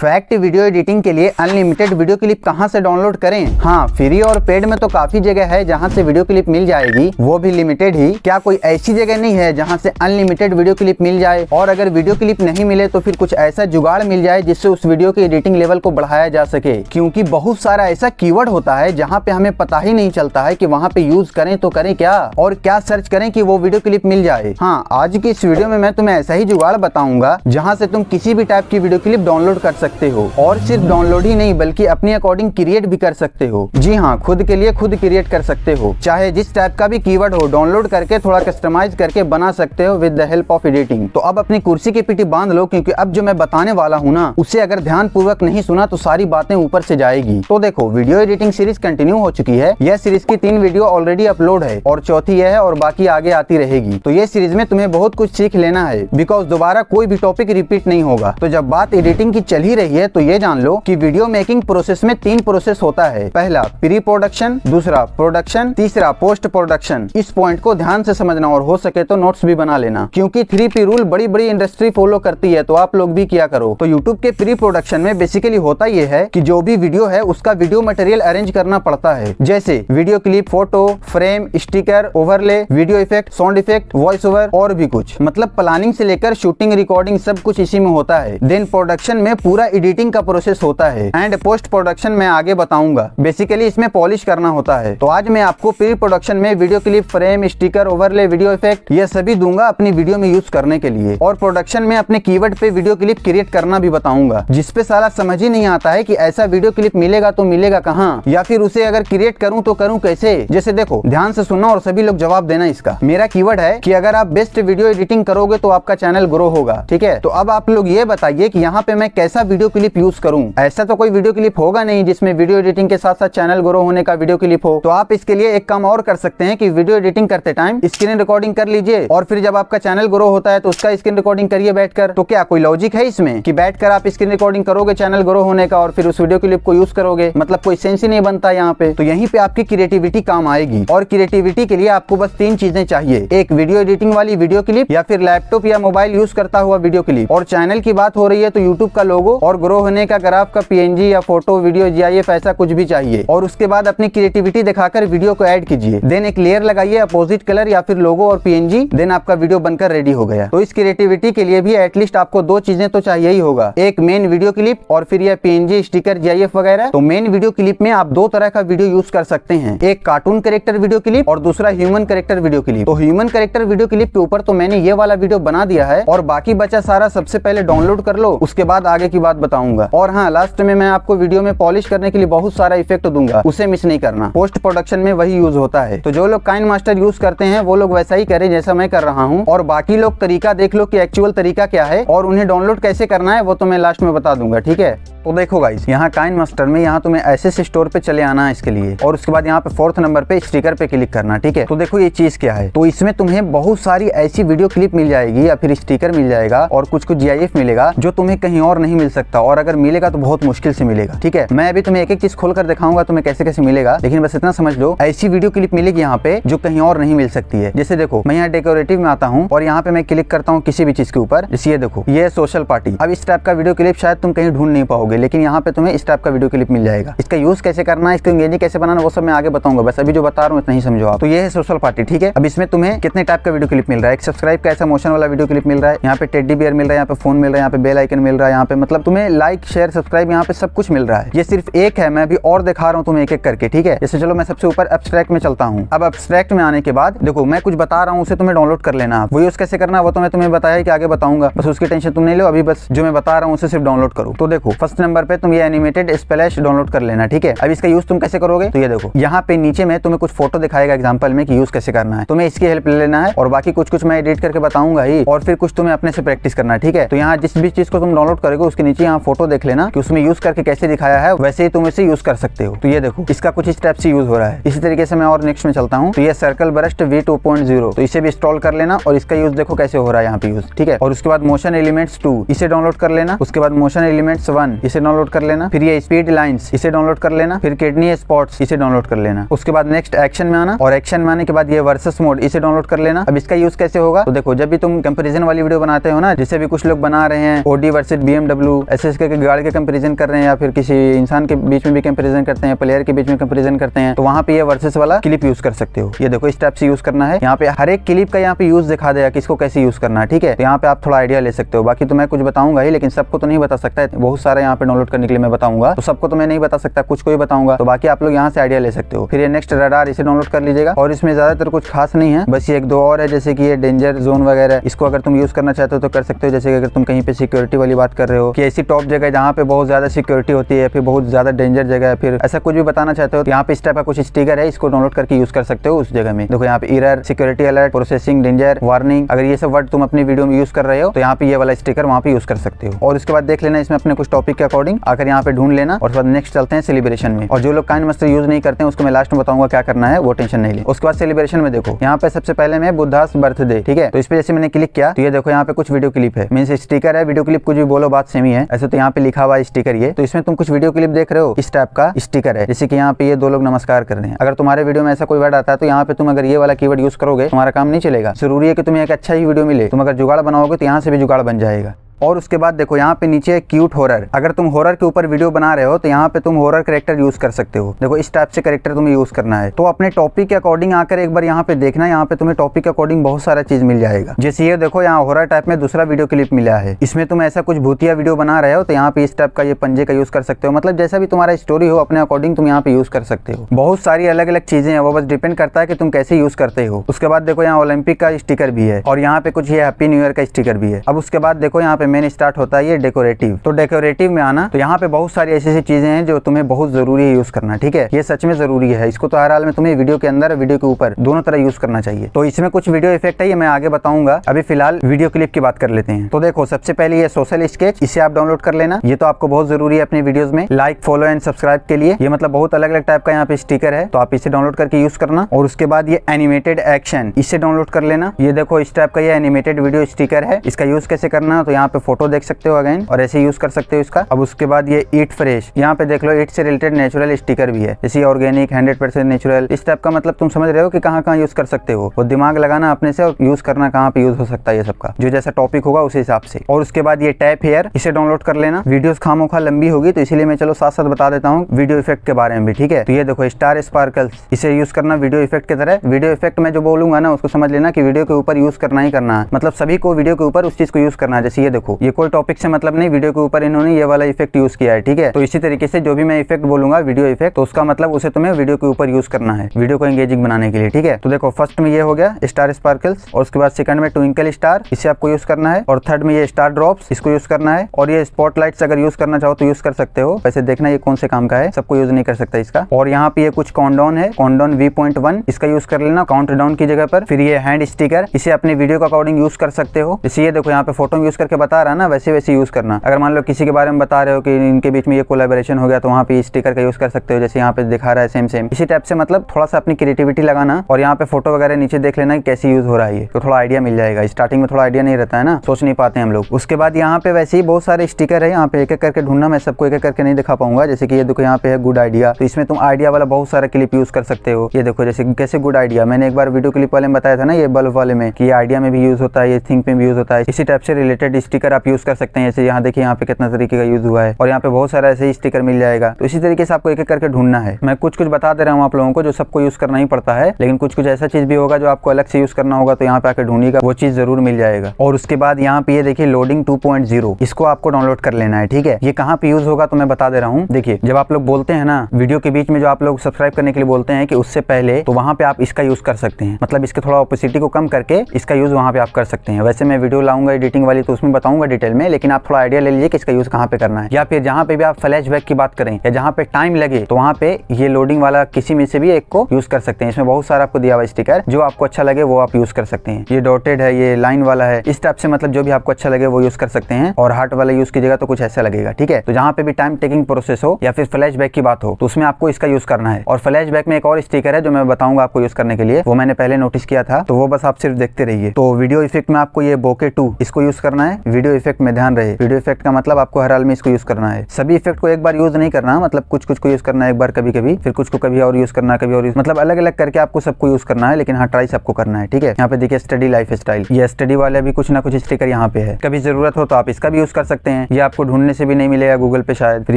Fact video editing के लिए unlimited video clip कहाँ से डाउनलोड करें हाँ फ्री और पेड में तो काफी जगह है जहाँ से वीडियो क्लिप मिल जाएगी वो भी लिमिटेड ही क्या कोई ऐसी जगह नहीं है जहाँ से अनलिमिटेड वीडियो क्लिप मिल जाए और अगर वीडियो क्लिप नहीं मिले तो फिर कुछ ऐसा जुगाड़ मिल जाए जिससे उस वीडियो के एडिटिंग लेवल को बढ़ाया जा सके क्यूँकी बहुत सारा ऐसा की होता है जहाँ पे हमें पता ही नहीं चलता है की वहाँ पे यूज करें तो करें क्या और क्या सर्च करें की वो वीडियो क्लिप मिल जाए हाँ आज की इस वीडियो में मैं तुम्हें ऐसा ही जुगाड़ बताऊंगा जहाँ से तुम किसी भी टाइप की वीडियो क्लिप डाउनलोड कर सकते सकते हो और सिर्फ डाउनलोड ही नहीं बल्कि अपने अकॉर्डिंग क्रिएट भी कर सकते हो जी हाँ खुद के लिए खुद क्रिएट कर सकते हो चाहे जिस टाइप का भी कीवर्ड हो डाउनलोड करके थोड़ा कस्टमाइज करके बना सकते हो with the help of editing तो अब अपनी कुर्सी की पीटी बांध लो क्योंकि अब जो मैं बताने वाला हूँ ना उसे अगर ध्यान पूर्वक नहीं सुना तो सारी बातें ऊपर से जाएगी तो देखो वीडियो एडिटिंग सीरीज कंटिन्यू हो चुकी है यह सीरीज की तीन वीडियो ऑलरेडी अपलोड है और चौथी यह है और बाकी आगे आती रहेगी तो ये सीरीज में तुम्हें बहुत कुछ सीख लेना है बिकॉज दोबारा कोई भी टॉपिक रिपीट नहीं होगा तो जब बात एडिटिंग की चल ही रही है तो ये जान लो कि वीडियो मेकिंग प्रोसेस में तीन प्रोसेस होता है पहला प्री प्रोडक्शन दूसरा प्रोडक्शन तीसरा पोस्ट प्रोडक्शन इस पॉइंट को ध्यान से समझना और हो सके तो नोट्स भी बना लेना क्योंकि थ्री पी रूल बड़ी बड़ी इंडस्ट्री फॉलो करती है तो आप लोग भी किया करो तो यूट्यूब के प्री प्रोडक्शन में बेसिकली होता ये है की जो भी वीडियो है उसका वीडियो मटेरियल अरेंज करना पड़ता है जैसे video clip photo frame sticker overlay video effect sound effect voice over और भी कुछ मतलब प्लानिंग से लेकर शूटिंग रिकॉर्डिंग सब कुछ इसी में होता है देन प्रोडक्शन में पूरा एडिटिंग का प्रोसेस होता है एंड पोस्ट प्रोडक्शन में आगे बताऊंगा बेसिकली इसमें पॉलिश करना होता है तो आज मैं आपको प्री प्रोडक्शन में video clip frame sticker overlay video effect ये सभी दूंगा अपनी वीडियो में यूज करने के लिए और प्रोडक्शन में अपने की पे वीडियो क्लिप क्रिएट करना भी बताऊंगा जिसपे सारा समझ ही नहीं आता है की ऐसा वीडियो क्लिप मिलेगा तो मिलेगा कहाँ या फिर उसे अगर क्रिएट करूँ तो करूँ कैसे जैसे देखो ध्यान से सुनना और सभी लोग जवाब देना इसका मेरा कीवर्ड है की अगर आप बेस्ट वीडियो एडिटिंग करोगे तो आपका चैनल ग्रो होगा ठीक है तो अब आप लोग ये बताइए की यहाँ पे मैं कैसा वीडियो क्लिप यूज करूँ ऐसा तो कोई वीडियो क्लिप होगा नहीं जिसमें वीडियो एडिटिंग के साथ साथ चैनल ग्रो होने का वीडियो क्लिप हो तो आप इसके लिए एक काम और कर सकते हैं कि वीडियो एडिटिंग करते टाइम स्क्रीन रिकॉर्डिंग कर लीजिए और फिर जब आपका चैनल ग्रो होता है तो उसका स्क्रीन रिकॉर्डिंग करिए बैठ कर तो क्या कोई लॉजिक है इसमें की बैठ आप स्क्रीन रिकॉर्डिंग करोगे चैनल ग्रो होने का और फिर उस वीडियो क्लिप को यूज करोगे मतलब कोई सेंस ही नहीं बनता यहाँ पे तो यहीं पे आपकी क्रिएटिविटी काम आएगी और क्रिएटिविटी के लिए आपको बस तीन चीजें चाहिए एक वीडियो एडिटिंग वाली वीडियो क्लिप या फिर लैपटॉप या मोबाइल यूज करता हुआ वीडियो क्लिप और चैनल की बात हो रही है तो यूट्यूब का लोगो और ग्रो होने का अगर आपका पीएनजी या फोटो वीडियो जी ऐसा कुछ भी चाहिए और उसके बाद अपनी क्रिएटिविटी दिखाकर वीडियो को एड कीजिए देन एक लेयर लगाइए अपोजिट कलर या फिर लोगो और पीएनजी देन आपका वीडियो बनकर रेडी हो गया तो इस क्रिएटिविटी के लिए भी एटलीस्ट आपको दो चीजें तो चाहिए ही होगा एक मेन वीडियो क्लिप और फिर यह पीएनजी स्टिकर जी वगैरह तो मेन वीडियो क्लिप में आप दो तरह का वीडियो यूज कर सकते हैं एक कार्टून करेक्टर वीडियो क्लिप और दूसरा ह्यूमन करेक्टर वीडियो क्लिप तो ह्यूमन करेक्टर वीडियो क्लिप के ऊपर तो मैंने ये वाला वीडियो बना दिया है और बाकी बचा सारा सबसे पहले डाउनलोड कर लो उसके बाद आगे की बात बताऊंगा और हाँ लास्ट में मैं आपको वीडियो में पॉलिश करने के लिए बहुत सारा इफेक्ट तो दूंगा उसे मिस नहीं करना पोस्ट प्रोडक्शन में वही यूज होता है तो जो लोग काइन मास्टर यूज करते हैं वो लोग वैसा ही करें जैसा मैं कर रहा हूँ और बाकी लोग तरीका देख लो की एक्चुअल तरीका क्या है और उन्हें डाउनलोड कैसे करना है वो तो मैं लास्ट में बता दूंगा ठीक है तो देखो गाइस यहाँ काइन मास्टर में यहाँ तुम्हें से स्टोर पे चले आना है इसके लिए और उसके बाद यहाँ पे फोर्थ नंबर पे स्टिकर पे क्लिक करना ठीक है तो देखो ये चीज क्या है तो इसमें तुम्हें बहुत सारी ऐसी वीडियो क्लिप मिल जाएगी या फिर स्टिकर मिल जाएगा और कुछ कुछ जी मिलेगा जो तुम्हें कहीं और नहीं मिल सकता सकता और अगर मिलेगा तो बहुत मुश्किल से मिलेगा ठीक है मैं अभी तुम्हें एक एक चीज खोलकर दिखाऊंगा तुम्हें कैसे कैसे मिलेगा लेकिन बस इतना समझ लो ऐसी वीडियो क्लिप मिलेगी यहाँ पे जो कहीं और नहीं मिल सकती है जैसे देखो मैं यहाँ डेकोरेटिव में आता हूँ और यहाँ पे मैं क्लिक करता हूँ किसी भी चीज के ऊपर जैसे ये देखो ये सोशल पार्टी अब इस टाइप का वीडियो क्लिप शायद तुम कहीं ढूंढ नहीं पाओगे लेकिन यहाँ पे तुम्हें इस टाइप का वीडियो क्लिप मिल जाएगा इसका यूज कैसे करना है इसको इंगेजिंग कैसे बनाना वो सब मैं आगे बताऊंगा बस अभी जो बता रहा हूँ इतना ही समझो आप तो ये है सोशल पार्टी ठीक है अब इसमें तुम्हें कितने टाइप का वीडियो क्लिप मिल रहा है एक सब्सक्राइब का ऐसा मोशन वाला वीडियो क्लिप मिल रहा है यहाँ पे टेडी बियर मिल रहा है यहाँ पे फोन मिल रहा है यहाँ पे बेल आइकन मिल रहा है यहाँ पे मतलब तुम्हें लाइक शेयर सब्सक्राइब यहाँ पे सब कुछ मिल रहा है ये सिर्फ एक है मैं अभी और दिखा रहा हूँ तुम्हें एक एक करके ठीक है जैसे चलो मैं सबसे ऊपर एब्सट्रैक्ट में चलता हूँ अब एब्सट्रैक्ट में आने के बाद देखो मैं कुछ बता रहा हूँ उसे तुम्हें डाउनलोड कर लेना वो यूज कैसे करना वो तो मैं तुम्हें बताया कि आगे बताऊंगा बस उसकी टेंशन तुम नहीं लो अभी बस जो मैं बता रहा हूँ उसे सिर्फ डाउनलोड करो तो देखो फर्स्ट नंबर पे तुम ये एनिमेटेड स्प्लैश डाउनलोड कर लेना ठीक है अब इसका यूज तुम कैसे करोगे तो ये देखो यहाँ पे नीचे में तुम्हें कुछ फोटो दिखाएगा एग्जाम्पल में कि यूज कैसे करना है तुम्हें इसकी हेल्प ले लेना है और बाकी कुछ कुछ मैं एडिट करके बताऊंगा ही और फिर कुछ तुम्हें अपने से प्रैक्टिस करना है ठीक है तो यहाँ जिस भी चीज को तुम डाउनलोड करोगे उसके नीचे नीचे यहाँ फोटो देख लेना कि उसमें यूज करके कैसे दिखाया है वैसे ही तुम इसे यूज कर सकते हो तो ये देखो इसका कुछ इस टाइप से यूज हो रहा है इसी तरीके से मैं और नेक्स्ट में चलता हूँ तो ये circle burst V two point zero तो इसे भी इंस्टॉल कर लेना और इसका यूज देखो कैसे हो रहा है यहाँ पे यूज ठीक है और उसके बाद मोशन एलिमेंट्स टू इसे डाउनलोड कर लेना उसके बाद मोशन एलिमेंट्स वन इसे डाउनलोड कर लेना फिर ये स्पीड लाइन इसे डाउनलोड कर लेना फिर किडनी स्पॉट इसे डाउनलोड कर लेना उसके बाद नेक्स्ट एक्शन में आना और एक्शन में आने के बाद ये वर्सेस मोड इसे डाउनलोड कर लेना अब इसका यूज कैसे होगा तो देखो जब भी तुम कंपेरिजन वाली वीडियो बनाते हो ना जिसे भी कुछ लोग बना रहे हैं ओडी वर्सेज बीएमडब्ल्यू ऐसे एस के गाड़ी के कंपेरिजन कर रहे हैं या फिर किसी इंसान के बीच में भी कंपेरिजन करते हैं प्लेयर के बीच में कंपेरिजन करते हैं तो वहाँ पे ये वर्सेस वाला क्लिप यूज कर सकते हो ये देखो इस टाइप से यूज करना है यहाँ पे हर एक क्लिप का यहाँ पे यूज दिखा देगा किसको कैसे यूज करना है ठीक है तो यहाँ पे आप थोड़ा आइडिया ले सकते हो बाकी तो मैं कुछ बताऊंगा ही लेकिन सबको तो नहीं बता सकता है बहुत सारा यहाँ पे डाउनलोड करने के लिए मैं बताऊंगा तो सबको तो मैं नहीं बता सकता कुछ को ही बताऊंगा तो बाकी आप लोग यहाँ से आइडिया ले सकते हो फिर ये नेक्स्ट रडार इसे डाउनलोड कर लीजिएगा और इसमें ज्यादातर कुछ खास नहीं है बस ये एक दो और है जैसे कि ये डेंजर जोन वगैरह इसको अगर तुम यूज करना चाहते हो तो कर सकते हो जैसे कि अगर तुम कहीं पे सिक्योरिटी वाली बात कर रहे हो कि ऐसी टॉप जगह जहाँ पे बहुत ज़्यादा सिक्योरिटी होती है फिर बहुत ज़्यादा डेंजर जगह है फिर ऐसा कुछ भी बताना चाहते हो तो यहाँ पे इस टाइप का कुछ स्टिकर है इसको डाउनलोड करके यूज़ कर सकते हो उस जगह में देखो यहाँ पे error security alert processing danger warning अगर ये सब वर्ड तुम अपनी वीडियो में यूज़ कर रहे हो तो यहाँ पे ये वाला स्टिकर वहाँ पे यूज़ कर सकते हो और उसके बाद देख लेना इसमें अपने कुछ टॉपिक के अकॉर्डिंग आकर यहाँ पे ढूंढ लेना और नेक्स्ट चलते हैं सेलिब्रेशन में और जो लोग काइन मस्टर यूज़ नहीं करते हैं उसको मैं लास्ट में बताऊंगा क्या करना है वो टेंशन नहीं ले उसके बाद सेलिब्रेशन में देखो यहाँ पे सबसे पहले मैं बुद्धास बर्थडे ठीक है तो इस पर जैसे मैंने क्लिक किया तो ये देखो यहाँ पे कुछ वीडियो क्लिप है मीन स्टिकर है वीडियो क्लिप कुछ भी बोलो बात सेमी है ऐसे तो यहाँ पे लिखा हुआ स्टिकर ये तो इसमें तुम कुछ वीडियो क्लिप देख रहे हो इस टाइप का स्टिकर है जैसे कि यहाँ पे ये दो लोग नमस्कार कर रहे हैं अगर तुम्हारे वीडियो में ऐसा कोई वर्ड आता है तो यहाँ पे तुम अगर ये वाला की यूज करोगे तुम्हारा काम नहीं चलेगा जरूरी है कि तुम्हें एक अच्छा ही वीडियो मिले तुम अगर जुगाड़ बनाओगे तो यहाँ से भी जुगाड़ बन जाएगा और उसके बाद देखो यहाँ पे नीचे है क्यूट हॉरर अगर तुम हॉरर के ऊपर वीडियो बना रहे हो तो यहाँ पे तुम हॉरर करेक्टर यूज कर सकते हो देखो इस टाइप से करेक्टर तुम्हें यूज करना है तो अपने टॉपिक के अकॉर्डिंग आकर एक बार यहाँ पे देखना यहाँ पे तुम्हें टॉपिक के अकॉर्डिंग बहुत सारा चीज मिल जाएगा जैसे ये देखो यहाँ हॉरर टाइप में दूसरा वीडियो क्लिप मिला है इसमें तुम ऐसा कुछ भूतिया वीडियो बना रहे हो तो यहाँ पे इस टाइप का ये पंजे का यूज कर सकते हो मतलब जैसा भी तुम्हारा स्टोरी हो अपने अकॉर्डिंग तुम यहाँ पे यूज कर सकते हो बहुत सारी अलग अलग चीजें हैं वो बस डिपेंड करता है कि तुम कैसे यूज करते हो उसके बाद देखो यहाँ ओलंपिक का स्टिकर भी है और यहाँ पे कुछ ये हैप्पी न्यू ईयर का स्टिकर भी है अब उसके बाद देखो यहाँ पे मेन स्टार्ट होता है ये डेकोरेटिव तो डेकोरेटिव में आना तो यहाँ पे बहुत सारी ऐसी ऐसी चीजें हैं जो तुम्हें बहुत जरूरी है यूज करना ठीक है ये सच में जरूरी है इसको तो हर हाल में तुम्हें वीडियो के अंदर वीडियो के ऊपर दोनों तरह यूज करना चाहिए तो इसमें कुछ वीडियो इफेक्ट है ये मैं आगे बताऊंगा अभी फिलहाल वीडियो क्लिप की बात कर लेते हैं तो देखो सबसे पहले ये सोशल स्केच इसे आप डाउनलोड कर लेना ये तो आपको बहुत जरूरी है अपने वीडियो में लाइक फॉलो एंड सब्सक्राइब के लिए ये मतलब बहुत अलग अलग टाइप का यहाँ पे स्टिकर है तो आप इसे डाउनलोड करके यूज करना और उसके बाद ये एनिमेटेड एक्शन इसे डाउनलोड कर लेना ये देखो इस टाइप का ये एनिमेटेड वीडियो स्टिकर है इसका यूज कैसे करना तो यहाँ पे पे फोटो तो देख सकते हो अगेन और ऐसे यूज कर सकते हो इसका अब उसके बाद ये ईट फ्रेश यहाँ पे देख लो ईट से रिलेटेड नेचुरल स्टिकर भी है जैसे ऑर्गेनिक हंड्रेड परसेंट नेचुरल इस टाइप का मतलब तुम समझ रहे हो कि कहाँ कहाँ यूज कर सकते हो वो दिमाग लगाना अपने से और यूज करना कहाँ पे यूज हो सकता है ये सबका जो जैसा टॉपिक होगा उस हिसाब से और उसके बाद ये टैप हेयर इसे डाउनलोड कर लेना वीडियो खामोखा लंबी होगी तो इसलिए मैं चलो साथ साथ बता देता हूँ वीडियो इफेक्ट के बारे में भी ठीक है तो ये देखो स्टार स्पार्कल्स इसे यूज करना वीडियो इफेक्ट की तरह वीडियो इफेक्ट में जो बोलूंगा ना उसको समझ लेना की वीडियो के ऊपर यूज करना ही करना है मतलब सभी को वीडियो के ऊपर उस चीज को यूज करना जैसे ये देखो देखो ये कोई टॉपिक से मतलब नहीं वीडियो के ऊपर इन्होंने ये वाला इफेक्ट यूज किया है ठीक है तो इसी तरीके से जो भी मैं इफेक्ट बोलूंगा वीडियो इफेक्ट तो उसका मतलब उसे तुम्हें वीडियो के ऊपर यूज करना है वीडियो को एंगेजिंग बनाने के लिए ठीक है तो देखो फर्स्ट में ये हो गया स्टार स्पार्कल्स और उसके बाद सेकंड में ट्विंकल स्टार इसे आपको यूज करना है और थर्ड में ये स्टार ड्रॉप इसको यूज करना है और ये स्पॉटलाइट्स अगर यूज करना चाहो तो यूज कर सकते हो वैसे देखना ये कौन से काम का है सबको यूज नहीं कर सकता इसका और यहाँ पे कुछ कॉन्डोन है कॉन्डोन वी पॉइंट वन इसका यूज कर लेना काउंट डाउन की जगह पर फिर ये हैंड स्टिकर इसे अपने वीडियो के अकॉर्डिंग यूज कर सकते हो इसे ये देखो यहाँ पे फोटो यूज करके बता बता रहा है ना वैसे वैसे यूज़ करना अगर मान लो किसी के बारे में बता रहे हो कि इनके बीच में ये कोलेबोरेशन हो गया तो वहाँ पे स्टिकर का यूज़ कर सकते हो जैसे यहाँ पे दिखा रहा है सेम सेम इसी टाइप से मतलब थोड़ा सा अपनी क्रिएटिविटी लगाना और यहाँ पे फोटो वगैरह नीचे देख लेना कैसे यूज़ हो रहा है तो थोड़ा आइडिया मिल जाएगा स्टार्टिंग में थोड़ा आइडिया नहीं रहता है ना सोच नहीं पाते हम लोग उसके बाद यहाँ पे वैसे ही बहुत सारे स्टिकर है यहाँ पे एक एक करके ढूंढना मैं सबको एक एक करके नहीं दिखा पाऊंगा जैसे कि ये देखो यहाँ पे है गुड आइडिया तो इसमें तुम आइडिया वाला बहुत सारा क्लिप यूज़ कर सकते हो ये देखो जैसे कैसे गुड आइडिया मैंने एक बार वीडियो क्लिप वाले में बताया था ना ये बल्ब वाले में कि आइडिया में भी यूज़ होता है ये थिंक में भी यूज़ होता है इसी टाइप से रिलेटेड स्टिकर स्टिकर आप यूज़ कर सकते हैं जैसे यहाँ देखिए यहाँ पे कितना तरीके का यूज़ हुआ है और यहाँ पे बहुत सारा ऐसे ही स्टिकर मिल जाएगा तो इसी तरीके से आपको एक एक करके ढूंढना है मैं कुछ कुछ बता दे रहा हूँ आप लोगों को जो सबको यूज़ करना ही पड़ता है लेकिन कुछ कुछ ऐसा चीज़ भी होगा जो आपको अलग से यूज़ करना होगा तो यहाँ पे आकर ढूंढेगा वो चीज़ जरूर मिल जाएगा और उसके बाद यहाँ पे देखिए लोडिंग टू इसको आपको डाउनलोड कर लेना है ठीक है ये कहाँ पे यूज़ होगा तो मैं बता दे रहा हूँ देखिए जब आप लोग बोलते हैं ना वीडियो के बीच में जो आप लोग सब्सक्राइब करने के लिए बोलते हैं कि उससे पहले तो वहाँ पे आप इसका यूज़ कर सकते हैं मतलब इसके थोड़ा ऑपोसिटी को कम करके इसका यूज़ वहाँ पे आप कर सकते हैं वैसे मैं वीडियो लाऊंगा एडिटिंग वाली तो उसमें बताऊँ बताऊंगा डिटेल में लेकिन आप थोड़ा आइडिया ले लीजिए कि इसका यूज़ कहाँ पे करना है या फिर जहाँ पे भी आप फ्लैश बैक की बात करें या जहाँ पे टाइम लगे तो वहाँ पे ये लोडिंग वाला किसी में से भी एक को यूज़ कर सकते हैं इसमें बहुत सारा आपको दिया हुआ स्टिकर जो आपको अच्छा लगे वो आप यूज़ कर सकते हैं ये डॉटेड है ये लाइन वाला है इस टाइप से मतलब जो भी आपको अच्छा लगे वो यूज़ कर सकते हैं और हार्ट वाला यूज़ कीजिएगा तो कुछ ऐसा लगेगा ठीक है तो जहाँ पे भी टाइम टेकिंग प्रोसेस हो या फिर फ्लैश की बात हो तो उसमें आपको इसका यूज़ करना है और फ्लैश में एक और स्टिकर है जो मैं बताऊंगा आपको यूज़ करने के लिए वो मैंने पहले नोटिस किया था तो वो बस आप सिर्फ देखते रहिए तो वीडियो इफेक्ट में आपको ये बोके टू इसको यूज़ करना है वीडियो इफेक्ट में ध्यान रहे वीडियो इफेक्ट का मतलब आपको हर हाल में इसको यूज करना है सभी इफेक्ट को एक बार यूज नहीं करना मतलब कुछ कुछ को यूज करना एक बार कभी कभी फिर कुछ को कभी और यूज करना कभी और यूज मतलब अलग अलग करके आपको सबको यूज करना है लेकिन हाँ ट्राई सबको करना है ठीक है यहाँ पे देखिए स्टडी लाइफ स्टाइल ये स्टडी वाले भी कुछ ना कुछ स्टिकर यहाँ पे है कभी जरूरत हो तो आप इसका भी यूज कर सकते हैं ये आपको ढूंढने से भी नहीं मिलेगा गूगल पे शायद फिर